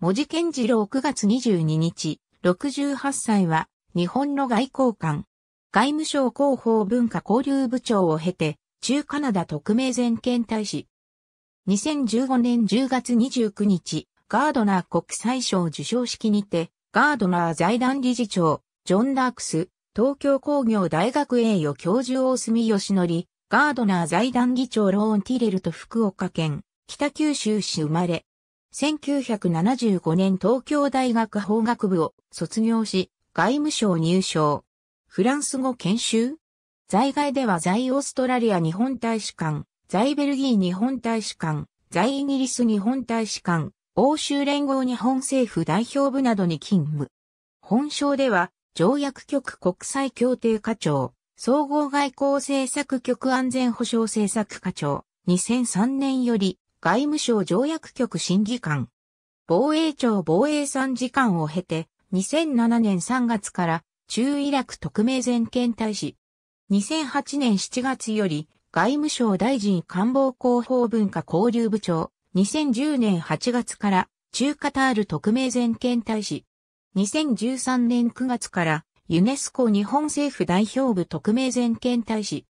文字健次郎9月22日、68歳は、日本の外交官。外務省広報文化交流部長を経て、中カナダ特命全権大使。2015年10月29日、ガードナー国際賞受賞式にて、ガードナー財団理事長、ジョン・ダークス、東京工業大学栄誉教授大住義則、ガードナー財団議長ローン・ティレルと福岡県、北九州市生まれ、1975年東京大学法学部を卒業し、外務省入省。フランス語研修在外では在オーストラリア日本大使館、在ベルギー日本大使館、在イギリス日本大使館、欧州連合日本政府代表部などに勤務。本省では、条約局国際協定課長、総合外交政策局安全保障政策課長、2003年より外務省条約局審議官、防衛庁防衛参事官を経て、2007年3月から中イラク特命全権大使、2008年7月より外務省大臣官房広報文化交流部長、2010年8月から中カタール特命全権大使、2013年9月からユネスコ日本政府代表部特命全権大使、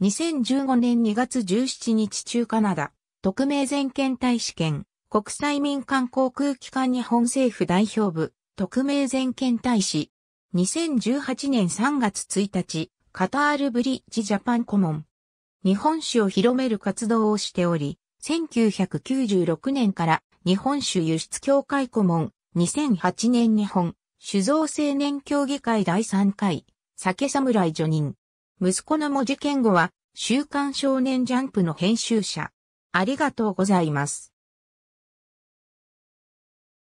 2015年2月17日中カナダ、特命全権大使権、国際民間航空機関日本政府代表部、特命全権大使。2018年3月1日、カタールブリッジジャパン顧問。日本酒を広める活動をしており、1996年から日本酒輸出協会顧問、2008年日本酒造青年協議会第3回、酒侍助任。息子の文字健吾は、週刊少年ジャンプの編集者。ありがとうございます。